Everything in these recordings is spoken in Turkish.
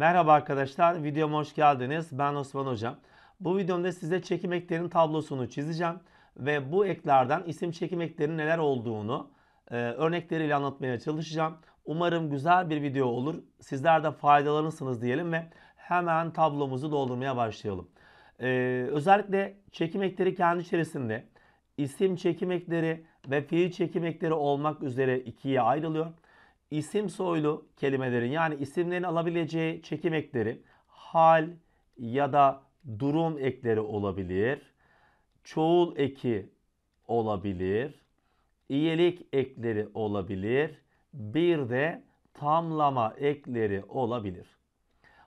Merhaba arkadaşlar, videoma hoş geldiniz. Ben Osman Hocam. Bu videomda size çekim eklerinin tablosunu çizeceğim ve bu eklerden isim çekim eklerinin neler olduğunu e, örnekleriyle anlatmaya çalışacağım. Umarım güzel bir video olur. Sizler de faydalanırsınız diyelim ve hemen tablomuzu doldurmaya başlayalım. E, özellikle çekim ekleri kendi içerisinde isim çekim ekleri ve fiil çekim ekleri olmak üzere ikiye ayrılıyor isim soylu kelimelerin yani isimlerin alabileceği çekim ekleri hal ya da durum ekleri olabilir. Çoğul eki olabilir. İyelik ekleri olabilir. Bir de tamlama ekleri olabilir.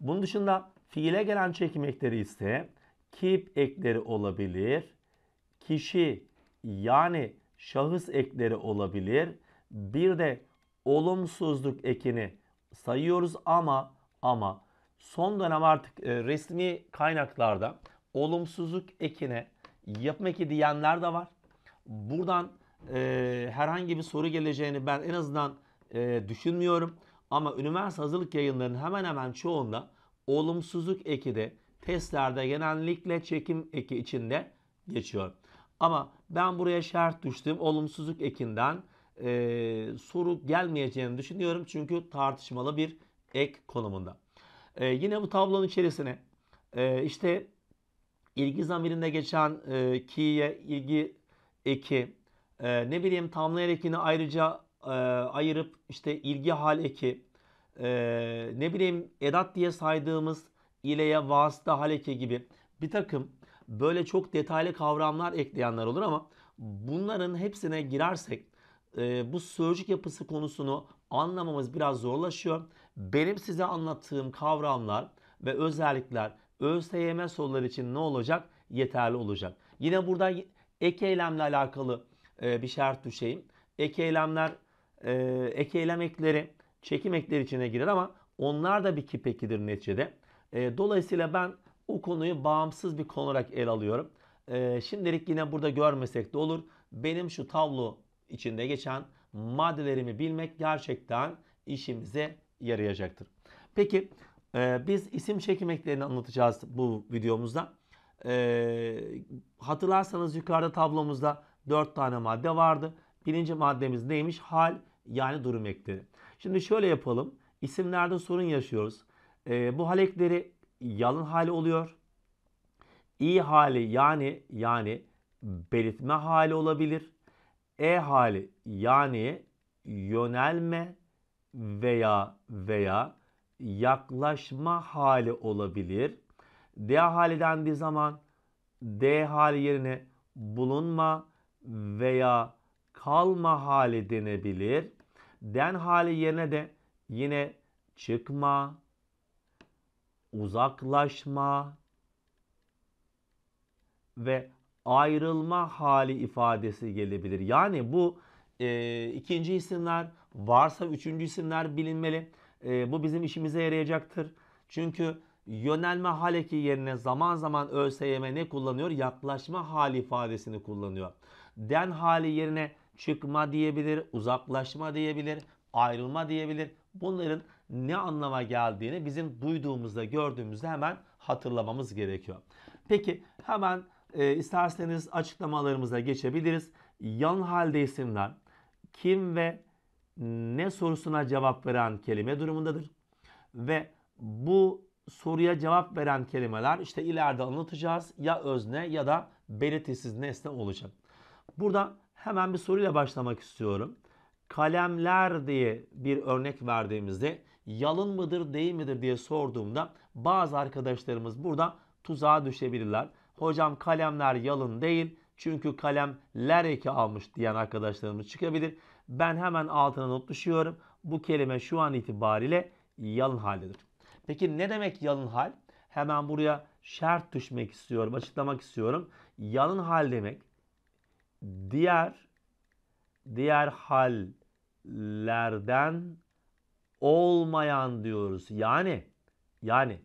Bunun dışında fiile gelen çekim ekleri ise kip ekleri olabilir. Kişi yani şahıs ekleri olabilir. Bir de olumsuzluk ekini sayıyoruz ama ama son dönem artık e, resmi kaynaklarda olumsuzluk ekine yapım eki diyenler de var. Buradan e, herhangi bir soru geleceğini ben en azından e, düşünmüyorum. Ama üniversite hazırlık yayınlarının hemen hemen çoğunda olumsuzluk eki de testlerde genellikle çekim eki içinde geçiyor. Ama ben buraya şart düştüm. Olumsuzluk ekinden e, soru gelmeyeceğini düşünüyorum. Çünkü tartışmalı bir ek konumunda. E, yine bu tablonun içerisine e, işte ilgi zamirinde geçen e, ki'ye ilgi eki e, ne bileyim tamlayan ekini ayrıca e, ayırıp işte ilgi hal eki e, ne bileyim edat diye saydığımız ileye vasıta hal eki gibi bir takım böyle çok detaylı kavramlar ekleyenler olur ama bunların hepsine girersek e, bu sözcük yapısı konusunu anlamamız biraz zorlaşıyor. Benim size anlattığım kavramlar ve özellikler ÖSYM soruları için ne olacak? Yeterli olacak. Yine burada ek eylemle alakalı e, bir şart düşeyim. Ek eylemler, e, ek eylem ekleri, çekim ekleri içine girer ama onlar da bir kip neticede. E, dolayısıyla ben o konuyu bağımsız bir konu olarak el alıyorum. E, şimdilik yine burada görmesek de olur. Benim şu tablo içinde geçen maddelerimi bilmek gerçekten işimize yarayacaktır. Peki e, biz isim çekimeklerini anlatacağız bu videomuzda. E, hatırlarsanız yukarıda tablomuzda 4 tane madde vardı. Birinci maddemiz neymiş? Hal yani durum ekleri. Şimdi şöyle yapalım. İsimlerde sorun yaşıyoruz. E, bu hal ekleri yalın hali oluyor. İyi hali yani yani belirtme hali olabilir. E hali yani yönelme veya veya yaklaşma hali olabilir. D hali dendiği zaman D hali yerine bulunma veya kalma hali denebilir. Den hali yerine de yine çıkma, uzaklaşma ve ayrılma hali ifadesi gelebilir. Yani bu e, ikinci isimler varsa üçüncü isimler bilinmeli. E, bu bizim işimize yarayacaktır. Çünkü yönelme haleki yerine zaman zaman ÖSYM ne kullanıyor? Yaklaşma hali ifadesini kullanıyor. Den hali yerine çıkma diyebilir, uzaklaşma diyebilir, ayrılma diyebilir. Bunların ne anlama geldiğini bizim duyduğumuzda, gördüğümüzde hemen hatırlamamız gerekiyor. Peki hemen e, isterseniz açıklamalarımıza geçebiliriz. Yan halde isimler kim ve ne sorusuna cevap veren kelime durumundadır. Ve bu soruya cevap veren kelimeler işte ileride anlatacağız ya özne ya da belirtisiz nesne olacak. Burada hemen bir soruyla başlamak istiyorum. Kalemler diye bir örnek verdiğimizde yalın mıdır değil midir diye sorduğumda bazı arkadaşlarımız burada tuzağa düşebilirler. Hocam kalemler yalın değil. Çünkü kalemler eki almış diyen arkadaşlarımız çıkabilir. Ben hemen altına not düşüyorum. Bu kelime şu an itibariyle yalın haldedir. Peki ne demek yalın hal? Hemen buraya şart düşmek istiyorum, açıklamak istiyorum. Yalın hal demek diğer diğer hallerden olmayan diyoruz. Yani yani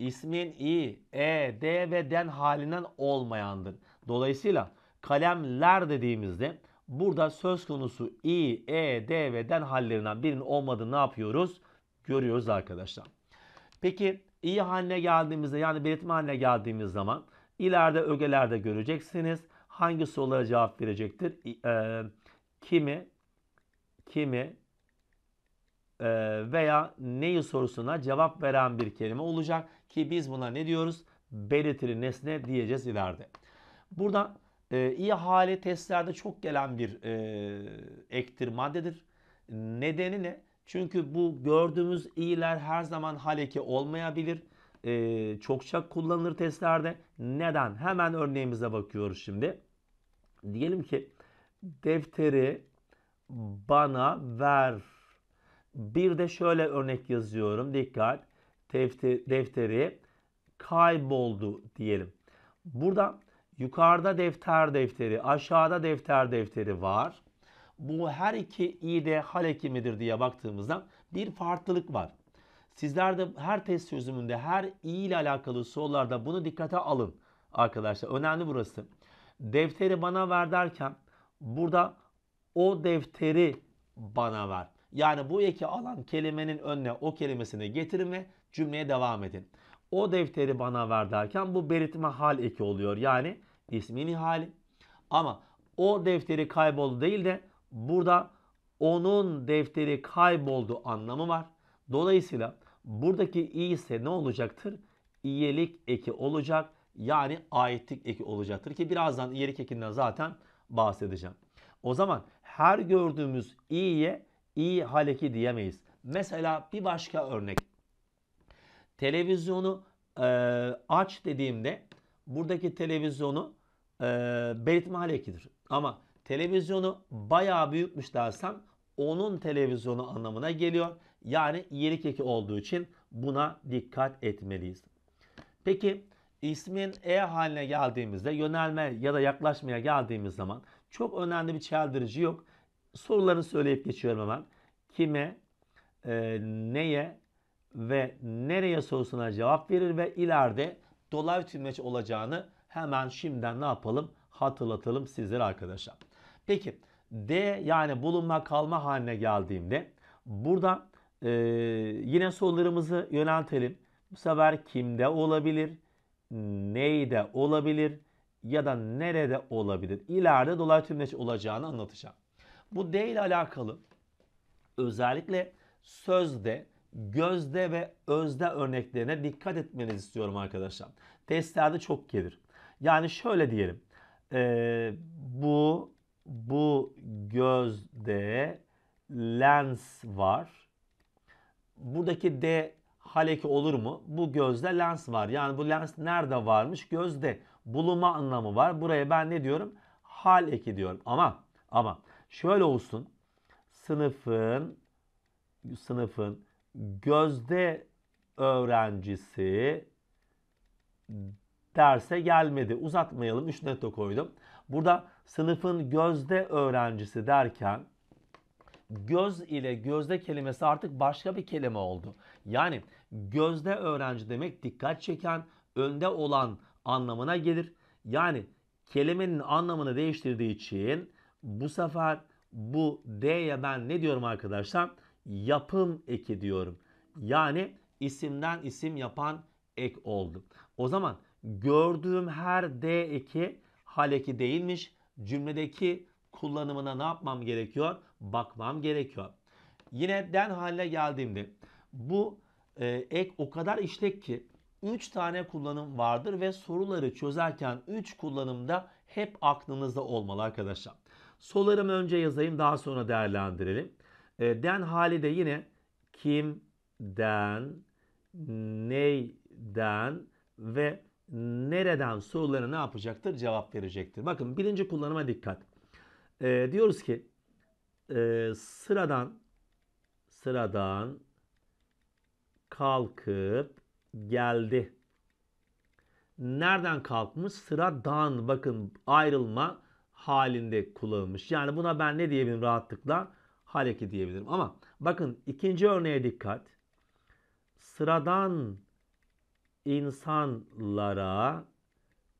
ismin i, e, d ve den halinden olmayandır. Dolayısıyla kalemler dediğimizde burada söz konusu i, e, d ve den hallerinden birinin olmadığını ne yapıyoruz? Görüyoruz arkadaşlar. Peki i haline geldiğimizde yani belirtme haline geldiğimiz zaman ileride ögelerde göreceksiniz. Hangi sorulara cevap verecektir? E, kimi, kimi, e, veya neyi sorusuna cevap veren bir kelime olacak ki biz buna ne diyoruz? Belirtili nesne diyeceğiz ileride. Burada e, iyi hali testlerde çok gelen bir e, ektir maddedir. Nedeni ne? Çünkü bu gördüğümüz iyiler her zaman haleki olmayabilir. E, çokça kullanılır testlerde. Neden? Hemen örneğimize bakıyoruz şimdi. Diyelim ki defteri bana ver bir de şöyle örnek yazıyorum. Dikkat. Defteri, kayboldu diyelim. Burada yukarıda defter defteri, aşağıda defter defteri var. Bu her iki i de hal midir diye baktığımızda bir farklılık var. Sizler de her test çözümünde her i ile alakalı sorularda bunu dikkate alın arkadaşlar. Önemli burası. Defteri bana ver derken burada o defteri bana ver. Yani bu eki alan kelimenin önüne o kelimesini getirin ve cümleye devam edin. O defteri bana ver derken bu belirtme hal eki oluyor. Yani ismini hali. Ama o defteri kayboldu değil de burada onun defteri kayboldu anlamı var. Dolayısıyla buradaki i ise ne olacaktır? İyelik eki olacak. Yani aitlik eki olacaktır ki birazdan iyelik ekinden zaten bahsedeceğim. O zaman her gördüğümüz i'ye iyi haleki diyemeyiz. Mesela bir başka örnek. Televizyonu e, aç dediğimde buradaki televizyonu e, belirtme halekidir. Ama televizyonu bayağı büyütmüş dersem onun televizyonu anlamına geliyor. Yani iyilik eki olduğu için buna dikkat etmeliyiz. Peki ismin E haline geldiğimizde yönelme ya da yaklaşmaya geldiğimiz zaman çok önemli bir çeldirici yok sorularını söyleyip geçiyorum hemen. Kime, e, neye ve nereye sorusuna cevap verir ve ileride dolar tümeç olacağını hemen şimdiden ne yapalım? Hatırlatalım sizlere arkadaşlar. Peki D yani bulunma kalma haline geldiğimde burada e, yine sorularımızı yöneltelim. Bu sefer kimde olabilir, neyde olabilir ya da nerede olabilir? İleride dolar tümleç olacağını anlatacağım. Bu D ile alakalı özellikle sözde, gözde ve özde örneklerine dikkat etmenizi istiyorum arkadaşlar. Testlerde çok gelir. Yani şöyle diyelim. Ee, bu bu gözde lens var. Buradaki D haleki olur mu? Bu gözde lens var. Yani bu lens nerede varmış? Gözde. Bulunma anlamı var. Buraya ben ne diyorum? Hal diyorum. Ama ama Şöyle olsun. Sınıfın sınıfın gözde öğrencisi derse gelmedi. Uzatmayalım. 3 netto koydum. Burada sınıfın gözde öğrencisi derken göz ile gözde kelimesi artık başka bir kelime oldu. Yani gözde öğrenci demek dikkat çeken, önde olan anlamına gelir. Yani kelimenin anlamını değiştirdiği için bu sefer bu D'ye ben ne diyorum arkadaşlar? Yapım eki diyorum. Yani isimden isim yapan ek oldu. O zaman gördüğüm her D eki hal eki değilmiş. Cümledeki kullanımına ne yapmam gerekiyor? Bakmam gerekiyor. Yine den haline geldiğimde bu e, ek o kadar işlek ki 3 tane kullanım vardır ve soruları çözerken 3 kullanımda hep aklınızda olmalı arkadaşlar. Solarımı önce yazayım daha sonra değerlendirelim. E, den hali de yine kimden, neyden ve nereden sorularına ne yapacaktır? Cevap verecektir. Bakın birinci kullanıma dikkat. E, diyoruz ki e, sıradan sıradan kalkıp geldi. Nereden kalkmış? Sıradan bakın ayrılma halinde kullanılmış. Yani buna ben ne diyebilirim rahatlıkla? Haleki diyebilirim. Ama bakın ikinci örneğe dikkat. Sıradan insanlara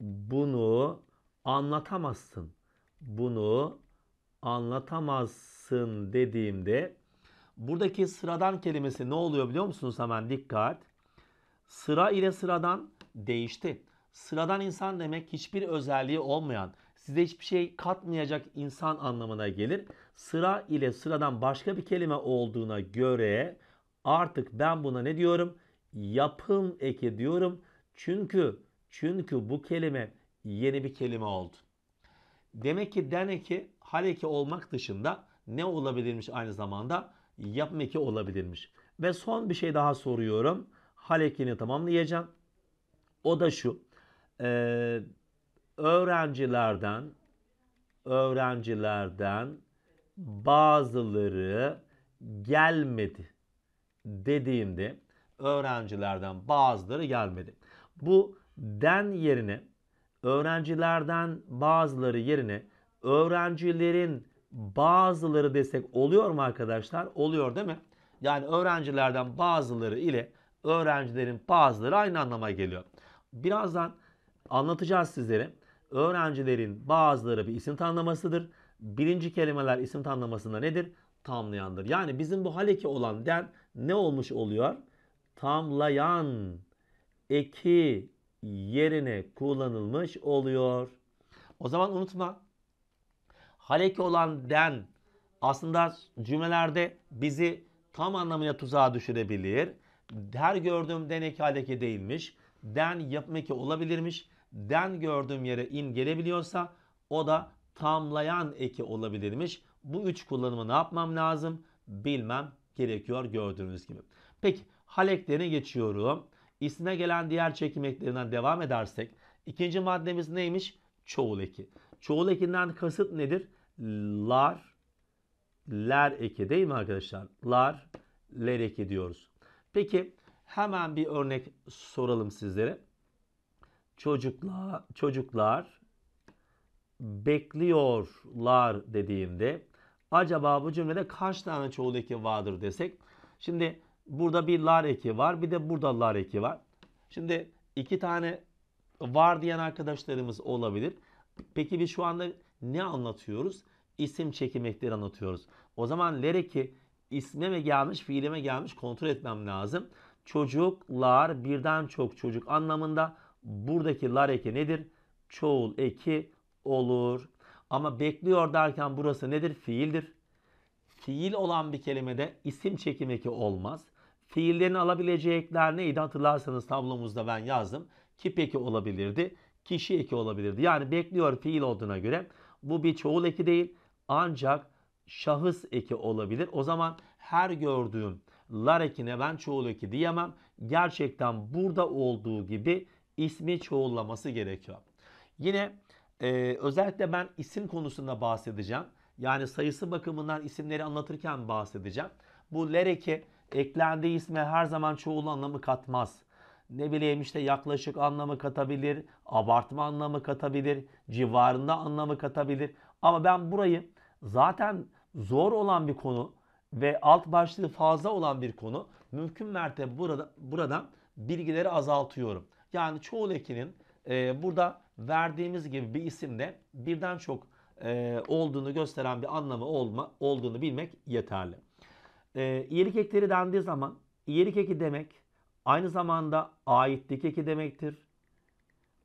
bunu anlatamazsın. Bunu anlatamazsın dediğimde buradaki sıradan kelimesi ne oluyor biliyor musunuz hemen dikkat. Sıra ile sıradan değişti. Sıradan insan demek hiçbir özelliği olmayan, size hiçbir şey katmayacak insan anlamına gelir. Sıra ile sıradan başka bir kelime olduğuna göre artık ben buna ne diyorum? Yapım eki diyorum. Çünkü çünkü bu kelime yeni bir kelime oldu. Demek ki deneki eki, hal eki olmak dışında ne olabilirmiş aynı zamanda? Yapım eki olabilirmiş. Ve son bir şey daha soruyorum. Hal ekini tamamlayacağım. O da şu. Eee öğrencilerden öğrencilerden bazıları gelmedi dediğimde öğrencilerden bazıları gelmedi. Bu den yerine öğrencilerden bazıları yerine öğrencilerin bazıları desek oluyor mu arkadaşlar? Oluyor değil mi? Yani öğrencilerden bazıları ile öğrencilerin bazıları aynı anlama geliyor. Birazdan anlatacağız sizlere öğrencilerin bazıları bir isim tanımlamasıdır. Birinci kelimeler isim tanımlamasında nedir? Tamlayandır. Yani bizim bu haleki olan den ne olmuş oluyor? Tamlayan eki yerine kullanılmış oluyor. O zaman unutma. Haleki olan den aslında cümlelerde bizi tam anlamıyla tuzağa düşürebilir. Her gördüğüm den eki haleki değilmiş. Den yapım eki olabilirmiş den gördüğüm yere in gelebiliyorsa o da tamlayan eki olabilirmiş. Bu üç kullanımı ne yapmam lazım? Bilmem gerekiyor gördüğünüz gibi. Peki haleklerine geçiyorum. İsmine gelen diğer çekim devam edersek ikinci maddemiz neymiş? Çoğul eki. Çoğul ekinden kasıt nedir? Lar, ler eki değil mi arkadaşlar? Lar, ler eki diyoruz. Peki hemen bir örnek soralım sizlere. Çocukla çocuklar bekliyorlar dediğimde acaba bu cümlede kaç tane çoğul eki vardır desek. Şimdi burada bir lar eki var bir de burada lar eki var. Şimdi iki tane var diyen arkadaşlarımız olabilir. Peki biz şu anda ne anlatıyoruz? İsim çekimekleri anlatıyoruz. O zaman ler eki isme mi gelmiş fiilime gelmiş kontrol etmem lazım. Çocuklar birden çok çocuk anlamında buradaki lar eki nedir? Çoğul eki olur. Ama bekliyor derken burası nedir? Fiildir. Fiil olan bir kelimede isim çekim eki olmaz. Fiillerini alabilecekler neydi hatırlarsanız tablomuzda ben yazdım. Kip eki olabilirdi, kişi eki olabilirdi. Yani bekliyor fiil olduğuna göre bu bir çoğul eki değil ancak şahıs eki olabilir. O zaman her gördüğüm lar ekine ben çoğul eki diyemem. Gerçekten burada olduğu gibi ismi çoğullaması gerekiyor. Yine e, özellikle ben isim konusunda bahsedeceğim. Yani sayısı bakımından isimleri anlatırken bahsedeceğim. Bu lereki eklendiği isme her zaman çoğul anlamı katmaz. Ne bileyim işte yaklaşık anlamı katabilir, abartma anlamı katabilir, civarında anlamı katabilir. Ama ben burayı zaten zor olan bir konu ve alt başlığı fazla olan bir konu mümkün mertebe burada, buradan bilgileri azaltıyorum. Yani çoğul ekinin e, burada verdiğimiz gibi bir isimde birden çok e, olduğunu gösteren bir anlamı olma, olduğunu bilmek yeterli. E, iyilik ekleri dendiği zaman iyilik eki demek aynı zamanda aitlik eki demektir.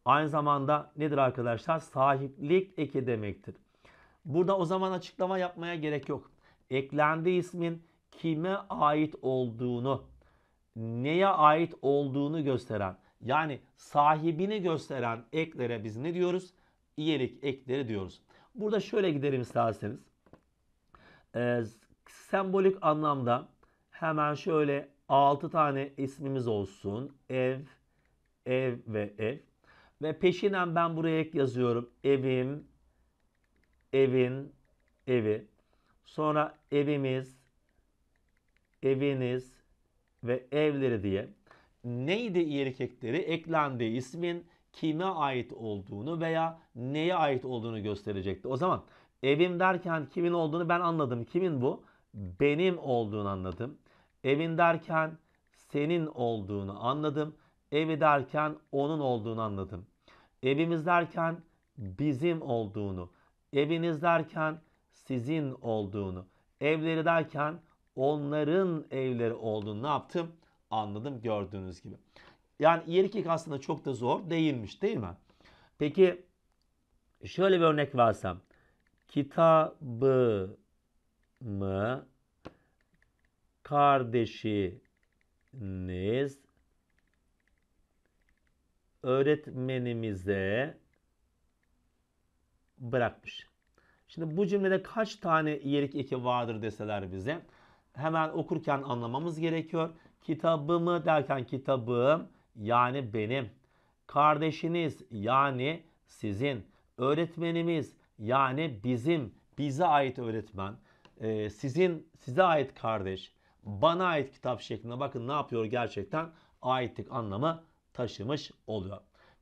Aynı zamanda nedir arkadaşlar? Sahiplik eki demektir. Burada o zaman açıklama yapmaya gerek yok. Eklendiği ismin kime ait olduğunu, neye ait olduğunu gösteren yani sahibini gösteren eklere biz ne diyoruz? İyelik ekleri diyoruz. Burada şöyle gidelim isterseniz. Ee, sembolik anlamda hemen şöyle 6 tane ismimiz olsun. Ev, ev ve ev. Ve peşinen ben buraya ek yazıyorum. Evim, evin, evi. Sonra evimiz, eviniz ve evleri diye neydi iyilik eklendi ismin kime ait olduğunu veya neye ait olduğunu gösterecekti. O zaman evim derken kimin olduğunu ben anladım. Kimin bu? Benim olduğunu anladım. Evin derken senin olduğunu anladım. Evi derken onun olduğunu anladım. Evimiz derken bizim olduğunu, eviniz derken sizin olduğunu, evleri derken onların evleri olduğunu ne yaptım? Anladım gördüğünüz gibi. Yani iyeliklik aslında çok da zor değilmiş değil mi? Peki şöyle bir örnek versem. Kitabımı kardeşiniz öğretmenimize bırakmış. Şimdi bu cümlede kaç tane iyilik eki vardır deseler bize hemen okurken anlamamız gerekiyor. Kitabımı derken kitabım yani benim. Kardeşiniz yani sizin. Öğretmenimiz yani bizim. Bize ait öğretmen. Ee, sizin size ait kardeş. Bana ait kitap şeklinde bakın ne yapıyor gerçekten aitlik anlamı taşımış oluyor.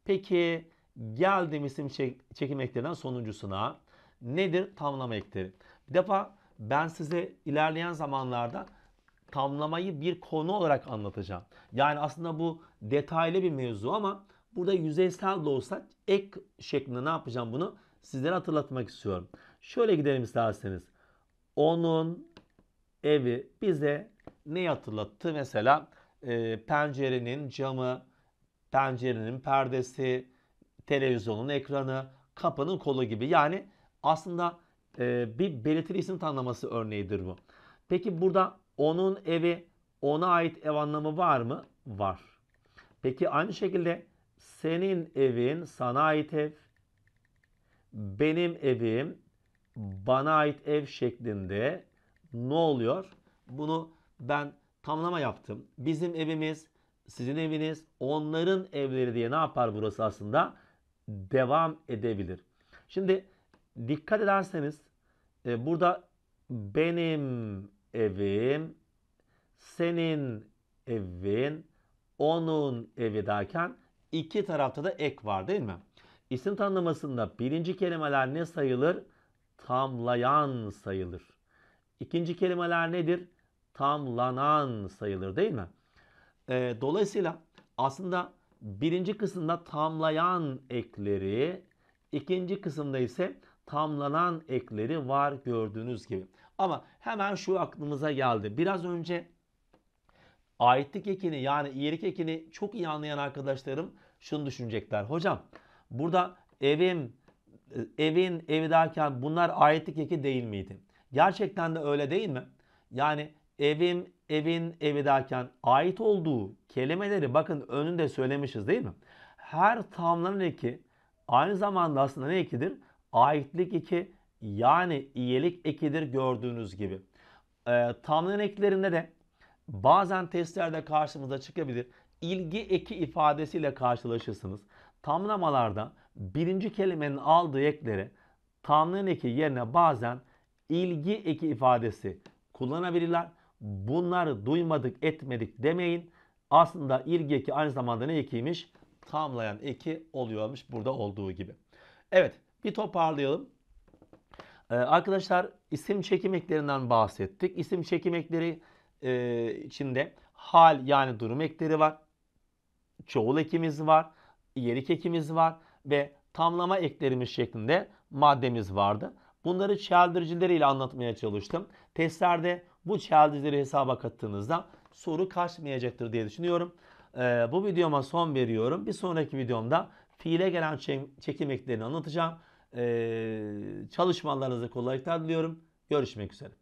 Peki geldim isim çek çekim eklerinden sonuncusuna. Nedir tamlama ekleri? Bir defa ben size ilerleyen zamanlarda tamlamayı bir konu olarak anlatacağım. Yani aslında bu detaylı bir mevzu ama burada yüzeysel de olsa ek şeklinde ne yapacağım bunu sizlere hatırlatmak istiyorum. Şöyle gidelim isterseniz. Onun evi bize ne hatırlattı? Mesela e, pencerenin camı, pencerenin perdesi, televizyonun ekranı, kapının kolu gibi. Yani aslında e, bir belirtili isim tanımlaması örneğidir bu. Peki burada onun evi ona ait ev anlamı var mı? Var. Peki aynı şekilde senin evin sana ait ev, benim evim bana ait ev şeklinde ne oluyor? Bunu ben tamlama yaptım. Bizim evimiz, sizin eviniz, onların evleri diye ne yapar burası aslında? Devam edebilir. Şimdi dikkat ederseniz e, burada benim evin senin evin, onun evi derken iki tarafta da ek var değil mi? İsim tanımlamasında birinci kelimeler ne sayılır? Tamlayan sayılır. İkinci kelimeler nedir? Tamlanan sayılır değil mi? E, dolayısıyla aslında birinci kısımda tamlayan ekleri, ikinci kısımda ise tamlanan ekleri var gördüğünüz gibi. Ama hemen şu aklımıza geldi. Biraz önce aitlik ekini yani iyilik ekini çok iyi anlayan arkadaşlarım şunu düşünecekler. Hocam burada evim, e, evin, evi derken bunlar aitlik eki değil miydi? Gerçekten de öyle değil mi? Yani evim, evin, evi derken ait olduğu kelimeleri bakın önünde söylemişiz değil mi? Her tamların eki aynı zamanda aslında ne ekidir? Aitlik eki yani iyilik ekidir gördüğünüz gibi. E, ee, tamlin eklerinde de bazen testlerde karşımıza çıkabilir. İlgi eki ifadesiyle karşılaşırsınız. Tamlamalarda birinci kelimenin aldığı eklere tamlin eki yerine bazen ilgi eki ifadesi kullanabilirler. Bunları duymadık etmedik demeyin. Aslında ilgi eki aynı zamanda ne ekiymiş? Tamlayan eki oluyormuş burada olduğu gibi. Evet bir toparlayalım. Ee, arkadaşlar isim çekimeklerinden bahsettik. İsim çekimekleri e, içinde hal yani durum ekleri var. Çoğul ekimiz var. Yerik ekimiz var. Ve tamlama eklerimiz şeklinde maddemiz vardı. Bunları çeldiricileriyle anlatmaya çalıştım. Testlerde bu çeldiricileri hesaba kattığınızda soru kaçmayacaktır diye düşünüyorum. Ee, bu videoma son veriyorum. Bir sonraki videomda fiile gelen çekim eklerini anlatacağım. Çalışmalarınızı çalışmalarınıza kolaylıklar diliyorum. Görüşmek üzere.